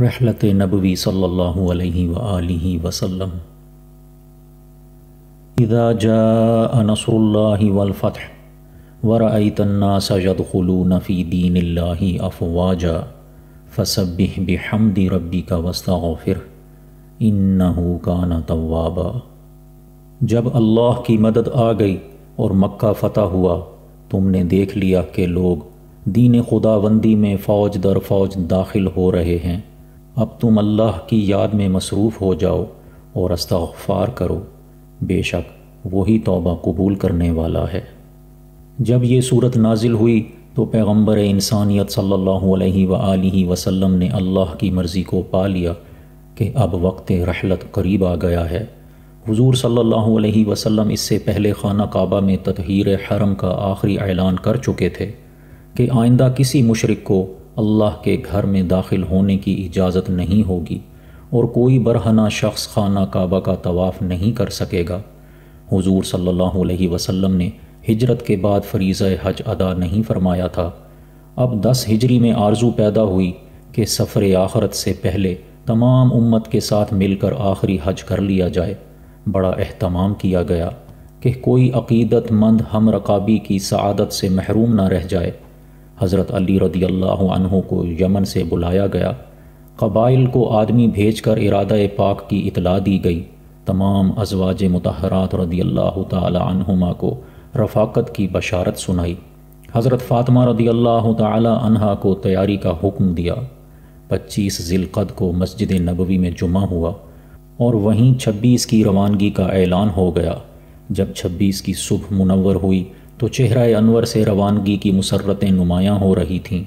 رحلت نبوی صلی اللہ علیہ و علیہ وسلم ادا جاء نصر اللہ والفتح تنا سجد خلو نفی دین اللہ افواجہ فسبح ربی کا واستغفر و فر ان کا جب اللہ کی مدد آ گئی اور مکہ فتح ہوا تم نے دیکھ لیا کہ لوگ دین خدا بندی میں فوج در فوج داخل ہو رہے ہیں اب تم اللہ کی یاد میں مصروف ہو جاؤ اور استغفار کرو بے شک وہی توبہ قبول کرنے والا ہے جب یہ صورت نازل ہوئی تو پیغمبر انسانیت صلی اللہ علیہ و وسلم نے اللہ کی مرضی کو پا لیا کہ اب وقت رحلت قریب آ گیا ہے حضور صلی اللہ علیہ وسلم اس سے پہلے خانہ کعبہ میں تطہیر حرم کا آخری اعلان کر چکے تھے کہ آئندہ کسی مشرق کو اللہ کے گھر میں داخل ہونے کی اجازت نہیں ہوگی اور کوئی برہنا شخص خانہ کعبہ کا طواف نہیں کر سکے گا حضور صلی اللہ علیہ وسلم نے ہجرت کے بعد فریضہ حج ادا نہیں فرمایا تھا اب دس ہجری میں آرزو پیدا ہوئی کہ سفر آخرت سے پہلے تمام امت کے ساتھ مل کر آخری حج کر لیا جائے بڑا اہتمام کیا گیا کہ کوئی عقیدت مند ہم رقابی کی سعادت سے محروم نہ رہ جائے حضرت علی رضی اللہ عنہ کو یمن سے بلایا گیا قبائل کو آدمی بھیج کر ارادہ پاک کی اطلاع دی گئی تمام ازواج متحرات رضی اللہ تعالی عنہما کو رفاقت کی بشارت سنائی حضرت فاطمہ رضی اللہ تعالی عنہا کو تیاری کا حکم دیا پچیس ذلقد کو مسجد نبوی میں جمعہ ہوا اور وہیں چھبیس کی روانگی کا اعلان ہو گیا جب چھبیس کی صبح منور ہوئی تو چہرہ انور سے روانگی کی مسرتیں نمایاں ہو رہی تھیں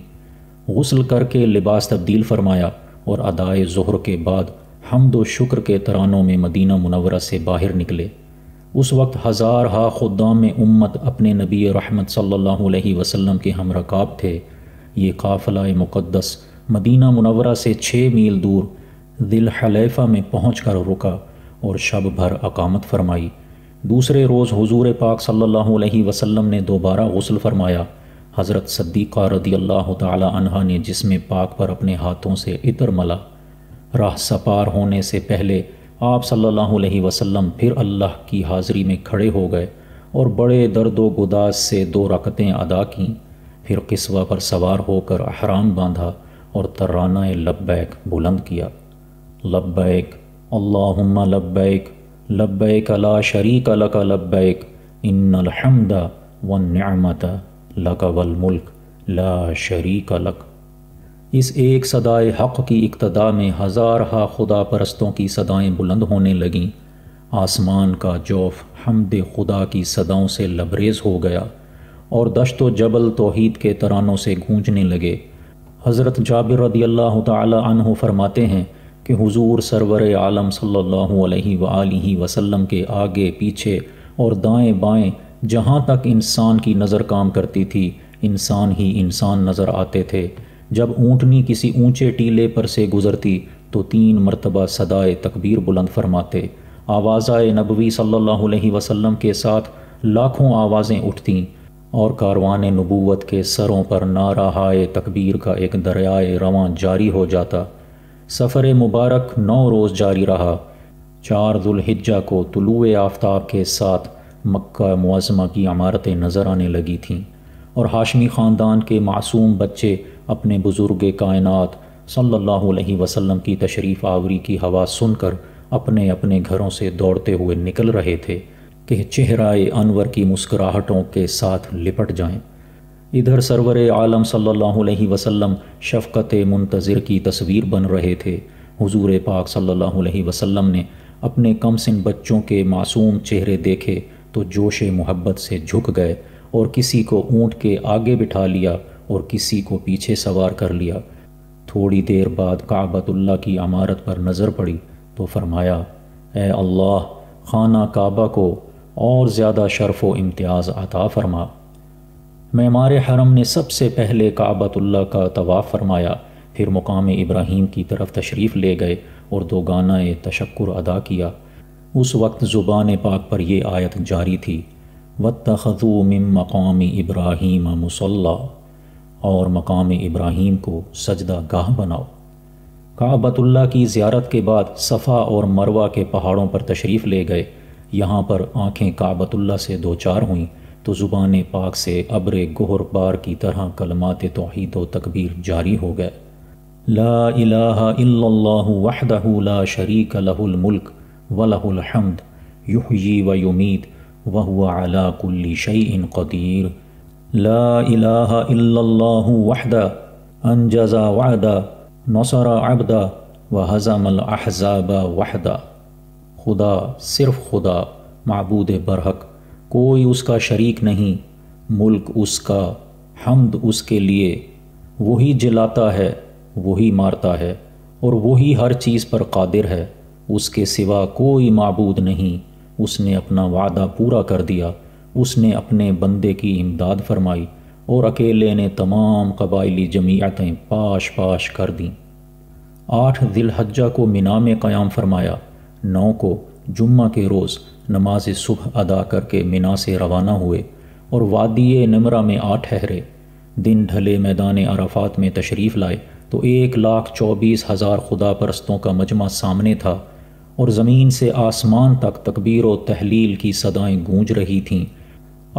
غسل کر کے لباس تبدیل فرمایا اور ادائے ظہر کے بعد حمد و شکر کے ترانوں میں مدینہ منورہ سے باہر نکلے اس وقت ہزار خدام میں امت اپنے نبی رحمت صلی اللہ علیہ وسلم کے ہم رکاب تھے یہ قافلہ مقدس مدینہ منورہ سے چھ میل دور دل حلیفہ میں پہنچ کر رکا اور شب بھر اقامت فرمائی دوسرے روز حضور پاک صلی اللہ علیہ وسلم نے دوبارہ غسل فرمایا حضرت صدیقہ رضی اللہ تعالی عنہ نے جس میں پاک پر اپنے ہاتھوں سے عطر ملا راہ سپار ہونے سے پہلے آپ صلی اللہ علیہ وسلم پھر اللہ کی حاضری میں کھڑے ہو گئے اور بڑے درد و گداز سے دو رکتیں ادا کیں پھر قصوہ پر سوار ہو کر احرام باندھا اور ترانہ لبیک بلند کیا لبیک اللہم لبیک لبیک لا شریک لک لبیک ان الحمد والنعمت لک والملک لا شریک لک اس ایک صدائے حق کی اقتدا میں ہزارہا خدا پرستوں کی صدائیں بلند ہونے لگیں آسمان کا جوف حمد خدا کی صداؤں سے لبریز ہو گیا اور دشت و جبل توحید کے ترانوں سے گونجنے لگے حضرت جابر رضی اللہ تعالی عنہ فرماتے ہیں کہ حضور سرور عالم صلی اللہ علیہ وآلہ وسلم کے آگے پیچھے اور دائیں بائیں جہاں تک انسان کی نظر کام کرتی تھی انسان ہی انسان نظر آتے تھے جب اونٹنی کسی اونچے ٹیلے پر سے گزرتی تو تین مرتبہ صدائے تکبیر بلند فرماتے آوازائے نبوی صلی اللہ علیہ وسلم کے ساتھ لاکھوں آوازیں اٹھتیں اور کاروان نبوت کے سروں پر نعرہ تکبیر کا ایک دریائے رواں جاری ہو جاتا سفر مبارک نو روز جاری رہا چار ذوالحجہ کو طلوع آفتاب کے ساتھ مکہ معظمہ کی عمارتیں نظر آنے لگی تھیں اور ہاشمی خاندان کے معصوم بچے اپنے بزرگ کائنات صلی اللہ علیہ وسلم کی تشریف آوری کی ہوا سن کر اپنے اپنے گھروں سے دوڑتے ہوئے نکل رہے تھے کہ چہرائے انور کی مسکراہٹوں کے ساتھ لپٹ جائیں ادھر سرور عالم صلی اللہ علیہ وسلم شفقت منتظر کی تصویر بن رہے تھے حضور پاک صلی اللہ علیہ وسلم نے اپنے کم سن بچوں کے معصوم چہرے دیکھے تو جوش محبت سے جھک گئے اور کسی کو اونٹ کے آگے بٹھا لیا اور کسی کو پیچھے سوار کر لیا تھوڑی دیر بعد کعبۃ اللہ کی عمارت پر نظر پڑی تو فرمایا اے اللہ خانہ کعبہ کو اور زیادہ شرف و امتیاز عطا فرما معمار حرم نے سب سے پہلے کعبۃ اللہ کا طواف فرمایا پھر مقام ابراہیم کی طرف تشریف لے گئے اور دو گانا تشکر ادا کیا اس وقت زبان پاک پر یہ آیت جاری تھی وط خزو مم مقام ابراہیم مصلّہ اور مقام ابراہیم کو سجدہ گاہ بناؤ کعبۃ اللہ کی زیارت کے بعد صفا اور مروہ کے پہاڑوں پر تشریف لے گئے یہاں پر آنکھیں کعبۃ اللہ سے دو چار ہوئیں تو زبان پاک سے ابر گہر بار کی طرح کلمات توحید و تکبیر جاری ہو گئے لا الہ الا اللہ وحدہ لا شریک لہ الملک ولہ الحمد و یمید وہو علا کل شیئن قدیر لا الہ اللہ وحدہ انجزا وعدہ نصر عبدہ و حضم الحظاب وحدہ خدا صرف خدا معبود برحق کوئی اس کا شریک نہیں ملک اس کا حمد اس کے لیے وہی جلاتا ہے وہی مارتا ہے اور وہی ہر چیز پر قادر ہے اس کے سوا کوئی معبود نہیں اس نے اپنا وعدہ پورا کر دیا اس نے اپنے بندے کی امداد فرمائی اور اکیلے نے تمام قبائلی جمعیتیں پاش پاش کر دیں آٹھ ذی الحجہ کو منا میں قیام فرمایا نو کو جمعہ کے روز نماز صبح ادا کر کے منا سے روانہ ہوئے اور وادی نمرہ میں آ ٹھہرے دن ڈھلے میدان عرفات میں تشریف لائے تو ایک لاکھ چوبیس ہزار خدا پرستوں کا مجمع سامنے تھا اور زمین سے آسمان تک تکبیر و تحلیل کی صدائیں گونج رہی تھیں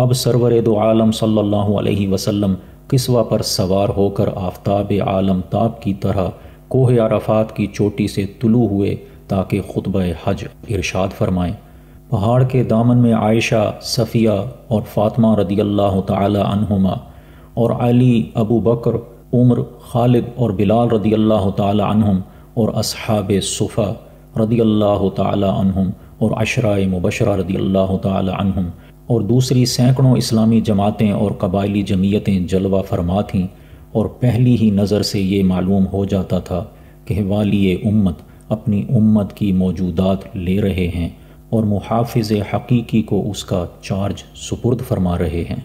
اب سرور دو عالم صلی اللہ علیہ وسلم قصوہ پر سوار ہو کر آفتاب عالم تاب کی طرح کوہ عرفات کی چوٹی سے طلوع ہوئے تاکہ خطبہ حج ارشاد فرمائیں پہاڑ کے دامن میں عائشہ صفیہ اور فاطمہ رضی اللہ تعالی عنہما اور علی ابو بکر عمر خالد اور بلال رضی اللہ تعالی عنہم اور اصحاب صفا رضی اللہ تعالی عنہم اور عشرہ مبشرہ رضی اللہ تعالی عنہم اور دوسری سینکڑوں اسلامی جماعتیں اور قبائلی جمعیتیں جلوہ فرما تھیں اور پہلی ہی نظر سے یہ معلوم ہو جاتا تھا کہ والی امت اپنی امت کی موجودات لے رہے ہیں اور محافظ حقیقی کو اس کا چارج سپرد فرما رہے ہیں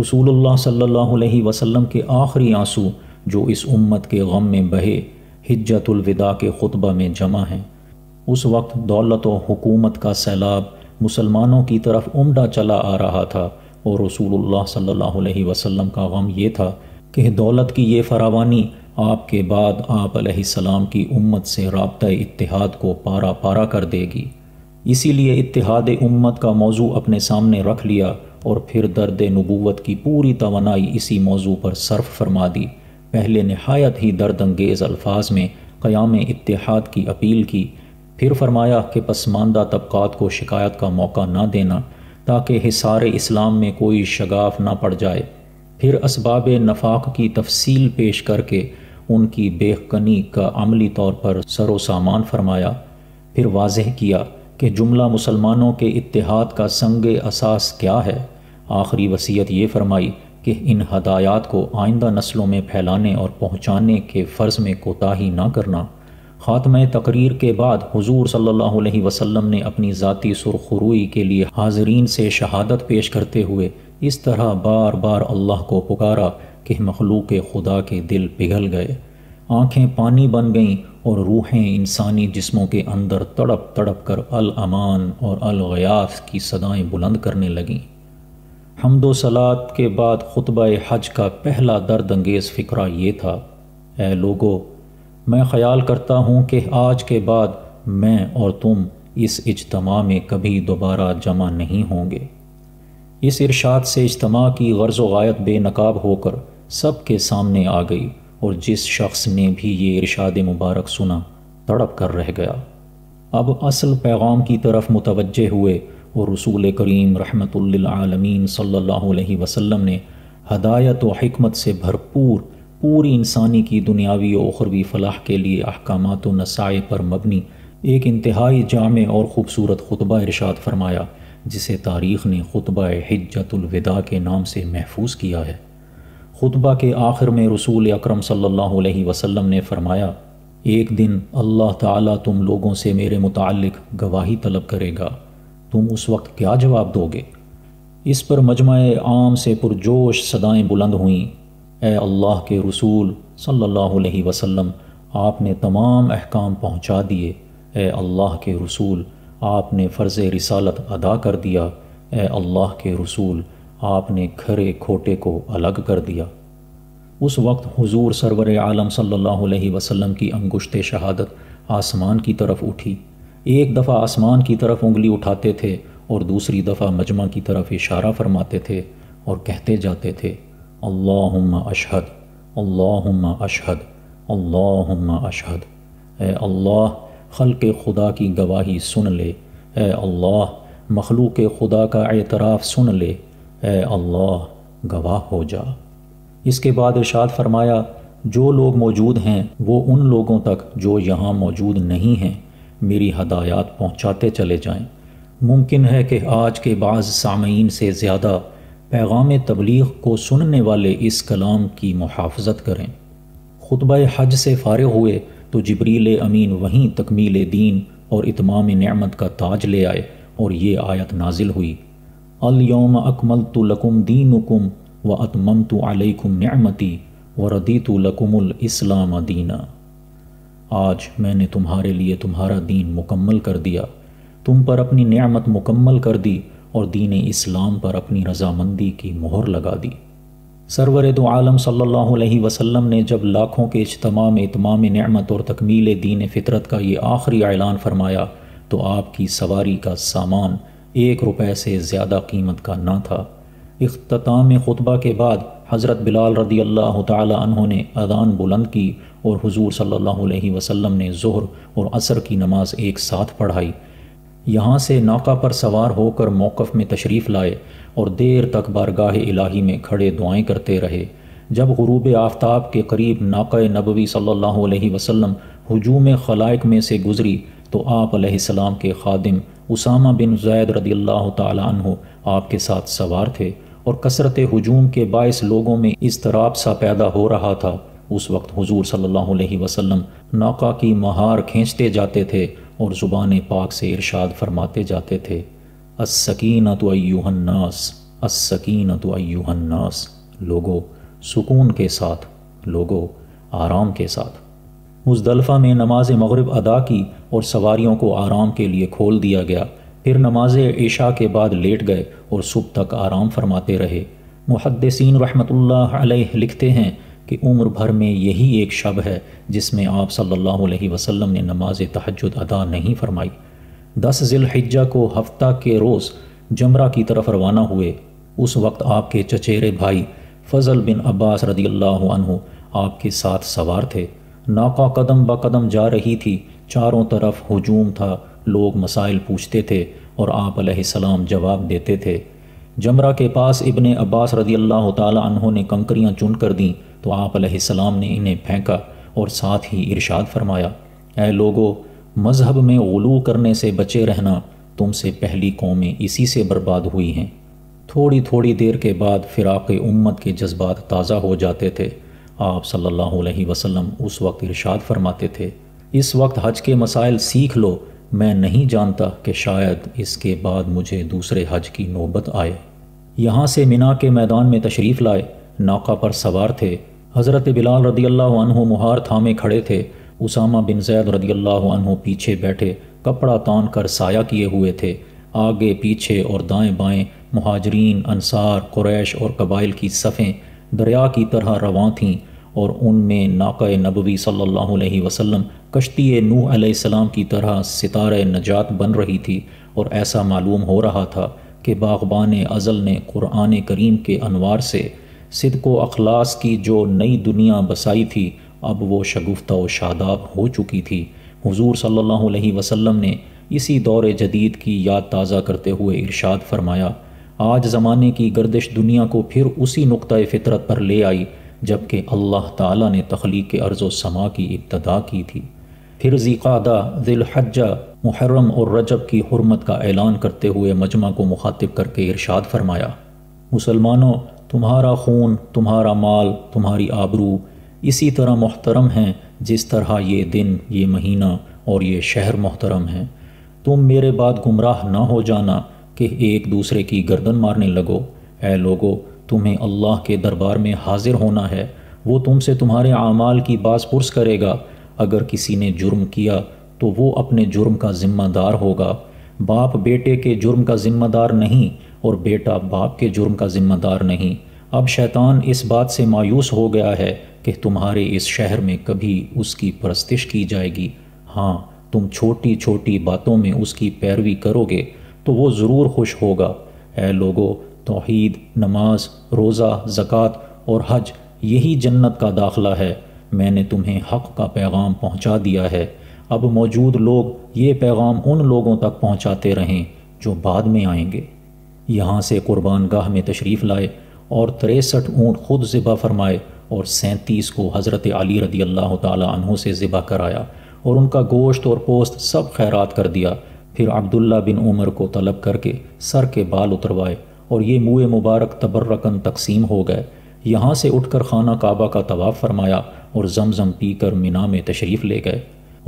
رسول اللہ صلی اللہ علیہ وسلم کے آخری آنسو جو اس امت کے غم میں بہے حجت الوداع کے خطبہ میں جمع ہیں اس وقت دولت و حکومت کا سیلاب مسلمانوں کی طرف عمدہ چلا آ رہا تھا اور رسول اللہ صلی اللہ علیہ وسلم کا غم یہ تھا کہ دولت کی یہ فراوانی آپ کے بعد آپ علیہ السلام کی امت سے رابطہ اتحاد کو پارا پارا کر دے گی اسی لیے اتحاد امت کا موضوع اپنے سامنے رکھ لیا اور پھر درد نبوت کی پوری توانائی اسی موضوع پر صرف فرما دی پہلے نہایت ہی درد انگیز الفاظ میں قیام اتحاد کی اپیل کی پھر فرمایا کہ پسماندہ طبقات کو شکایت کا موقع نہ دینا تاکہ حصار اسلام میں کوئی شگاف نہ پڑ جائے پھر اسباب نفاق کی تفصیل پیش کر کے ان کی بے کنی کا عملی طور پر سر و سامان فرمایا پھر واضح کیا کہ جملہ مسلمانوں کے اتحاد کا سنگ اساس کیا ہے آخری وصیت یہ فرمائی کہ ان ہدایات کو آئندہ نسلوں میں پھیلانے اور پہنچانے کے فرض میں کوتاہی نہ کرنا خاتمہ تقریر کے بعد حضور صلی اللہ علیہ وسلم نے اپنی ذاتی سرخروئی کے لیے حاضرین سے شہادت پیش کرتے ہوئے اس طرح بار بار اللہ کو پکارا کہ مخلوق خدا کے دل پگھل گئے آنکھیں پانی بن گئیں اور روحیں انسانی جسموں کے اندر تڑپ تڑپ کر الامان اور الغیاف کی صدائیں بلند کرنے لگیں حمد و سلاد کے بعد خطبہ حج کا پہلا درد انگیز فکرہ یہ تھا اے لوگو میں خیال کرتا ہوں کہ آج کے بعد میں اور تم اس اجتماع میں کبھی دوبارہ جمع نہیں ہوں گے اس ارشاد سے اجتماع کی غرض و غایت بے نقاب ہو کر سب کے سامنے آ گئی اور جس شخص نے بھی یہ ارشاد مبارک سنا تڑپ کر رہ گیا اب اصل پیغام کی طرف متوجہ ہوئے اور رسول کریم رحمۃ للعالمین صلی اللہ علیہ وسلم نے ہدایت و حکمت سے بھرپور پوری انسانی کی دنیاوی و اخروی فلاح کے لیے احکامات و نسائے پر مبنی ایک انتہائی جامع اور خوبصورت خطبہ ارشاد فرمایا جسے تاریخ نے خطبہ حجت الوداع کے نام سے محفوظ کیا ہے خطبہ کے آخر میں رسول اکرم صلی اللہ علیہ وسلم نے فرمایا ایک دن اللہ تعالیٰ تم لوگوں سے میرے متعلق گواہی طلب کرے گا تم اس وقت کیا جواب دو گے اس پر مجمع عام سے پرجوش صدائیں بلند ہوئیں اے اللہ کے رسول صلی اللہ علیہ وسلم آپ نے تمام احکام پہنچا دیے اے اللہ کے رسول آپ نے فرض رسالت ادا کر دیا اے اللہ کے رسول آپ نے کھرے کھوٹے کو الگ کر دیا اس وقت حضور سرور عالم صلی اللہ علیہ وسلم کی انگشت شہادت آسمان کی طرف اٹھی ایک دفعہ آسمان کی طرف انگلی اٹھاتے تھے اور دوسری دفعہ مجمع کی طرف اشارہ فرماتے تھے اور کہتے جاتے تھے اللہم اشہد اللہم اشہد اللہم اشہد اے اللہ خلق خدا کی گواہی سن لے اے اللہ مخلوق خدا کا اعتراف سن لے اے اللہ گواہ ہو جا اس کے بعد ارشاد فرمایا جو لوگ موجود ہیں وہ ان لوگوں تک جو یہاں موجود نہیں ہیں میری ہدایات پہنچاتے چلے جائیں ممکن ہے کہ آج کے بعض سامعین سے زیادہ پیغام تبلیغ کو سننے والے اس کلام کی محافظت کریں خطبہ حج سے فارغ ہوئے تو جبریل امین وہیں تکمیل دین اور اتمام نعمت کا تاج لے آئے اور یہ آیت نازل ہوئی الوم اکمل تو لکم دین و کم و اتمم تو علیہم نعمتی و ردی تو الاسلام دینہ آج میں نے تمہارے لیے تمہارا دین مکمل کر دیا تم پر اپنی نعمت مکمل کر دی اور دین اسلام پر اپنی رضامندی کی مہر لگا دی سرور دو عالم صلی اللہ علیہ وسلم نے جب لاکھوں کے اجتماع میں اتمام نعمت اور تکمیل دین فطرت کا یہ آخری اعلان فرمایا تو آپ کی سواری کا سامان ایک روپے سے زیادہ قیمت کا نہ تھا اختتام خطبہ کے بعد حضرت بلال رضی اللہ تعالی عنہ نے اذان بلند کی اور حضور صلی اللہ علیہ وسلم نے ظہر اور عصر کی نماز ایک ساتھ پڑھائی یہاں سے ناکہ پر سوار ہو کر موقف میں تشریف لائے اور دیر تک بارگاہ الہی میں کھڑے دعائیں کرتے رہے جب غروب آفتاب کے قریب ناکہ نبوی صلی اللہ علیہ وسلم حجوم خلائق میں سے گزری تو آپ علیہ السلام کے خادم اسامہ بن زید رضی اللہ تعالیٰ عنہ آپ کے ساتھ سوار تھے اور کثرت ہجوم کے باعث لوگوں میں اضطراب سا پیدا ہو رہا تھا اس وقت حضور صلی اللہ علیہ وسلم ناقا کی مہار کھینچتے جاتے تھے اور زبان پاک سے ارشاد فرماتے جاتے تھے اسکینت ایوہ الناس السکینت ایوہ الناس لوگو سکون کے ساتھ لوگو آرام کے ساتھ مزدلفہ میں نماز مغرب ادا کی اور سواریوں کو آرام کے لیے کھول دیا گیا پھر نماز عشاء کے بعد لیٹ گئے اور صبح تک آرام فرماتے رہے محدثین رحمۃ اللہ علیہ لکھتے ہیں کہ عمر بھر میں یہی ایک شب ہے جس میں آپ صلی اللہ علیہ وسلم نے نماز تہجد ادا نہیں فرمائی دس ذی الحجہ کو ہفتہ کے روز جمرہ کی طرف روانہ ہوئے اس وقت آپ کے چچیرے بھائی فضل بن عباس رضی اللہ عنہ آپ کے ساتھ سوار تھے ناکا قدم با قدم جا رہی تھی چاروں طرف ہجوم تھا لوگ مسائل پوچھتے تھے اور آپ علیہ السلام جواب دیتے تھے جمرہ کے پاس ابن عباس رضی اللہ تعالیٰ عنہ نے کنکریاں چن کر دیں تو آپ علیہ السلام نے انہیں پھینکا اور ساتھ ہی ارشاد فرمایا اے لوگو مذہب میں غلو کرنے سے بچے رہنا تم سے پہلی قومیں اسی سے برباد ہوئی ہیں تھوڑی تھوڑی دیر کے بعد فراق امت کے جذبات تازہ ہو جاتے تھے آپ صلی اللہ علیہ وسلم اس وقت ارشاد فرماتے تھے اس وقت حج کے مسائل سیکھ لو میں نہیں جانتا کہ شاید اس کے بعد مجھے دوسرے حج کی نوبت آئے یہاں سے منا کے میدان میں تشریف لائے ناکہ پر سوار تھے حضرت بلال رضی اللہ عنہ مہار تھامے کھڑے تھے اسامہ بن زید رضی اللہ عنہ پیچھے بیٹھے کپڑا تان کر سایہ کیے ہوئے تھے آگے پیچھے اور دائیں بائیں مہاجرین انصار قریش اور قبائل کی صفیں دریا کی طرح رواں تھیں اور ان میں ناکۂ نبوی صلی اللہ علیہ وسلم کشتی نوح علیہ السلام کی طرح ستارہ نجات بن رہی تھی اور ایسا معلوم ہو رہا تھا کہ باغبان ازل نے قرآن کریم کے انوار سے صدق و اخلاص کی جو نئی دنیا بسائی تھی اب وہ شگفتہ و شاداب ہو چکی تھی حضور صلی اللہ علیہ وسلم نے اسی دور جدید کی یاد تازہ کرتے ہوئے ارشاد فرمایا آج زمانے کی گردش دنیا کو پھر اسی نقطۂ فطرت پر لے آئی جبکہ اللہ تعالیٰ نے تخلیق کے عرض و سما کی ابتدا کی تھی پھر ذیقادہ ذلحجہ ذی الحجہ محرم اور رجب کی حرمت کا اعلان کرتے ہوئے مجمع کو مخاطب کر کے ارشاد فرمایا مسلمانوں تمہارا خون تمہارا مال تمہاری آبرو اسی طرح محترم ہیں جس طرح یہ دن یہ مہینہ اور یہ شہر محترم ہیں تم میرے بعد گمراہ نہ ہو جانا کہ ایک دوسرے کی گردن مارنے لگو اے لوگو تمہیں اللہ کے دربار میں حاضر ہونا ہے وہ تم سے تمہارے اعمال کی باز پرس کرے گا اگر کسی نے جرم کیا تو وہ اپنے جرم کا ذمہ دار ہوگا باپ بیٹے کے جرم کا ذمہ دار نہیں اور بیٹا باپ کے جرم کا ذمہ دار نہیں اب شیطان اس بات سے مایوس ہو گیا ہے کہ تمہارے اس شہر میں کبھی اس کی پرستش کی جائے گی ہاں تم چھوٹی چھوٹی باتوں میں اس کی پیروی کرو گے تو وہ ضرور خوش ہوگا اے لوگوں توحید نماز روزہ زکوٰۃ اور حج یہی جنت کا داخلہ ہے میں نے تمہیں حق کا پیغام پہنچا دیا ہے اب موجود لوگ یہ پیغام ان لوگوں تک پہنچاتے رہیں جو بعد میں آئیں گے یہاں سے قربان گاہ میں تشریف لائے اور تریسٹھ اونٹ خود ذبح فرمائے اور سینتیس کو حضرت علی رضی اللہ تعالی عنہ سے ذبح کرایا اور ان کا گوشت اور پوست سب خیرات کر دیا پھر عبداللہ بن عمر کو طلب کر کے سر کے بال اتروائے اور یہ موئے مبارک تبرکن تقسیم ہو گئے یہاں سے اٹھ کر خانہ کعبہ کا طواف فرمایا اور زمزم پی کر مینا میں تشریف لے گئے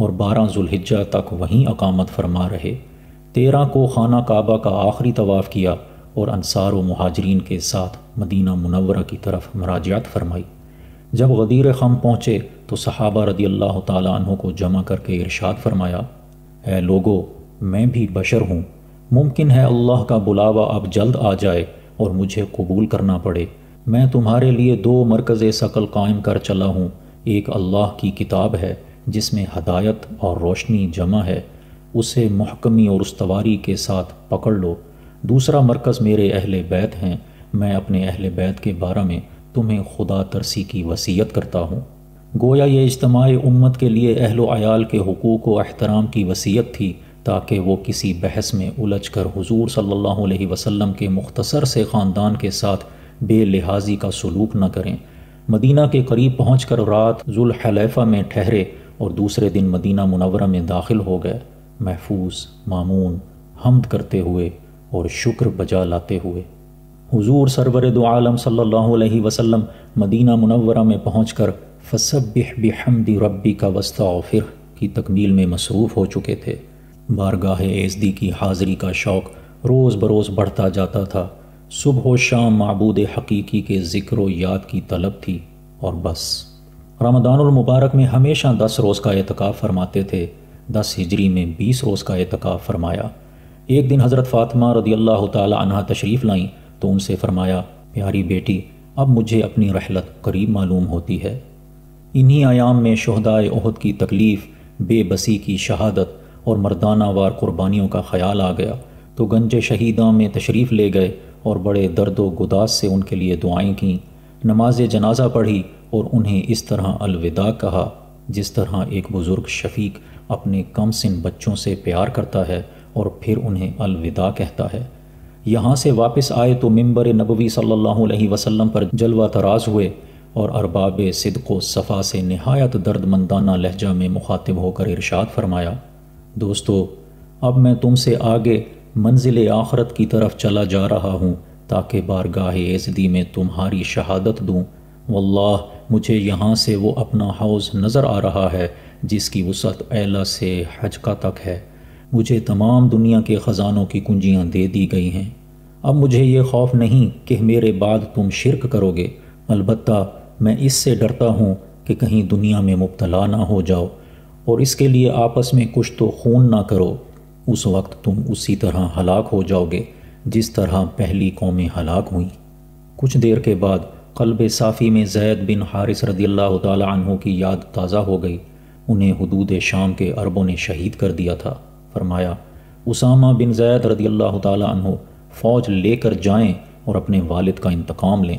اور بارہ ذوالحجہ تک وہیں اقامت فرما رہے تیرہ کو خانہ کعبہ کا آخری طواف کیا اور انصار و مہاجرین کے ساتھ مدینہ منورہ کی طرف مراجعت فرمائی جب غدیر خم پہنچے تو صحابہ رضی اللہ تعالیٰ عنہ کو جمع کر کے ارشاد فرمایا اے لوگو میں بھی بشر ہوں ممکن ہے اللہ کا بلاوا اب جلد آ جائے اور مجھے قبول کرنا پڑے میں تمہارے لیے دو مرکز سکل قائم کر چلا ہوں ایک اللہ کی کتاب ہے جس میں ہدایت اور روشنی جمع ہے اسے محکمی اور استواری کے ساتھ پکڑ لو دوسرا مرکز میرے اہل بیت ہیں میں اپنے اہل بیت کے بارے میں تمہیں خدا ترسی کی وصیت کرتا ہوں گویا یہ اجتماع امت کے لیے اہل و عیال کے حقوق و احترام کی وصیت تھی تاکہ وہ کسی بحث میں الجھ کر حضور صلی اللہ علیہ وسلم کے مختصر سے خاندان کے ساتھ بے لحاظی کا سلوک نہ کریں مدینہ کے قریب پہنچ کر رات ذوالحلیفہ میں ٹھہرے اور دوسرے دن مدینہ منورہ میں داخل ہو گئے محفوظ معمون حمد کرتے ہوئے اور شکر بجا لاتے ہوئے حضور سرورد عالم صلی اللہ علیہ وسلم مدینہ منورہ میں پہنچ کر فصب بحمدی بحمد ربی کا وسطی کی تکمیل میں مصروف ہو چکے تھے بارگاہ ایزدی کی حاضری کا شوق روز بروز بڑھتا جاتا تھا صبح و شام معبود حقیقی کے ذکر و یاد کی طلب تھی اور بس رمضان المبارک میں ہمیشہ دس روز کا اعتکاف فرماتے تھے دس ہجری میں بیس روز کا اعتکاف فرمایا ایک دن حضرت فاطمہ رضی اللہ تعالی عنہ تشریف لائیں تو ان سے فرمایا پیاری بیٹی اب مجھے اپنی رحلت قریب معلوم ہوتی ہے انہی آیام میں شہدائے عہد کی تکلیف بے بسی کی شہادت اور مردانہ وار قربانیوں کا خیال آ گیا تو گنج شہیداں میں تشریف لے گئے اور بڑے درد و گداس سے ان کے لیے دعائیں کیں نماز جنازہ پڑھی اور انہیں اس طرح الوداع کہا جس طرح ایک بزرگ شفیق اپنے کم سن بچوں سے پیار کرتا ہے اور پھر انہیں الوداع کہتا ہے یہاں سے واپس آئے تو ممبر نبوی صلی اللہ علیہ وسلم پر جلوہ تراز ہوئے اور ارباب صدق و صفا سے نہایت درد مندانہ لہجہ میں مخاطب ہو کر ارشاد فرمایا دوستو اب میں تم سے آگے منزل آخرت کی طرف چلا جا رہا ہوں تاکہ بارگاہ عیزدی میں تمہاری شہادت دوں واللہ مجھے یہاں سے وہ اپنا حوض نظر آ رہا ہے جس کی وسعت اعلا سے حجک تک ہے مجھے تمام دنیا کے خزانوں کی کنجیاں دے دی گئی ہیں اب مجھے یہ خوف نہیں کہ میرے بعد تم شرک کرو گے البتہ میں اس سے ڈرتا ہوں کہ کہیں دنیا میں مبتلا نہ ہو جاؤ اور اس کے لیے آپس میں کچھ تو خون نہ کرو اس وقت تم اسی طرح ہلاک ہو جاؤ گے جس طرح پہلی قومیں ہلاک ہوئیں کچھ دیر کے بعد قلب صافی میں زید بن حارث رضی اللہ تعالیٰ عنہ کی یاد تازہ ہو گئی انہیں حدود شام کے عربوں نے شہید کر دیا تھا فرمایا اسامہ بن زید رضی اللہ تعالیٰ عنہ فوج لے کر جائیں اور اپنے والد کا انتقام لیں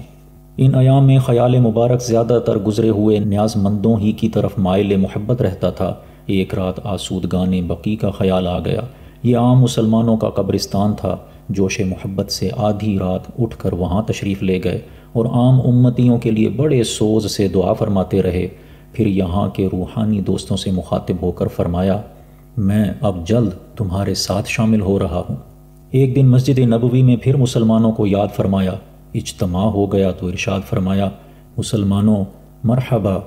ان ایام میں خیال مبارک زیادہ تر گزرے ہوئے نیاز مندوں ہی کی طرف مائل محبت رہتا تھا ایک رات آسود گانے بقی کا خیال آ گیا یہ عام مسلمانوں کا قبرستان تھا جوش محبت سے آدھی رات اٹھ کر وہاں تشریف لے گئے اور عام امتیوں کے لیے بڑے سوز سے دعا فرماتے رہے پھر یہاں کے روحانی دوستوں سے مخاطب ہو کر فرمایا میں اب جلد تمہارے ساتھ شامل ہو رہا ہوں ایک دن مسجد نبوی میں پھر مسلمانوں کو یاد فرمایا اجتماع ہو گیا تو ارشاد فرمایا مسلمانوں مرحبا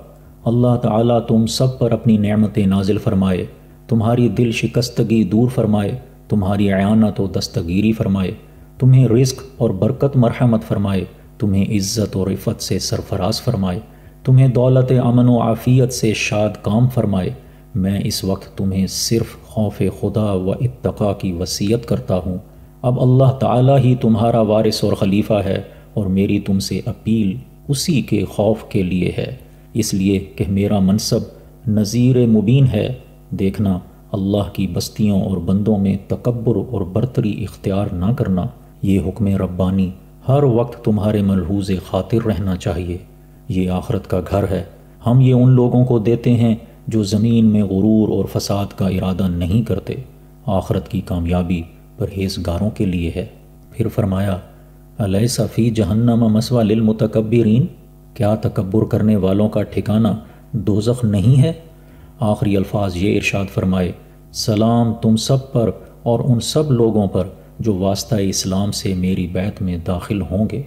اللہ تعالیٰ تم سب پر اپنی نعمتیں نازل فرمائے تمہاری دل شکستگی دور فرمائے تمہاری اعانت و دستگیری فرمائے تمہیں رزق اور برکت مرحمت فرمائے تمہیں عزت و عفت سے سرفراز فرمائے تمہیں دولت امن و عافیت سے شاد کام فرمائے میں اس وقت تمہیں صرف خوف خدا و اتقا کی وصیت کرتا ہوں اب اللہ تعالیٰ ہی تمہارا وارث اور خلیفہ ہے اور میری تم سے اپیل اسی کے خوف کے لیے ہے اس لیے کہ میرا منصب نظیر مبین ہے دیکھنا اللہ کی بستیوں اور بندوں میں تکبر اور برتری اختیار نہ کرنا یہ حکم ربانی ہر وقت تمہارے ملحوظ خاطر رہنا چاہیے یہ آخرت کا گھر ہے ہم یہ ان لوگوں کو دیتے ہیں جو زمین میں غرور اور فساد کا ارادہ نہیں کرتے آخرت کی کامیابی پرہیزگاروں کے لیے ہے پھر فرمایا علیہ صفی جہنم مسوا للمتکبرین کیا تکبر کرنے والوں کا ٹھکانہ دوزخ نہیں ہے آخری الفاظ یہ ارشاد فرمائے سلام تم سب پر اور ان سب لوگوں پر جو واسطہ اسلام سے میری بیت میں داخل ہوں گے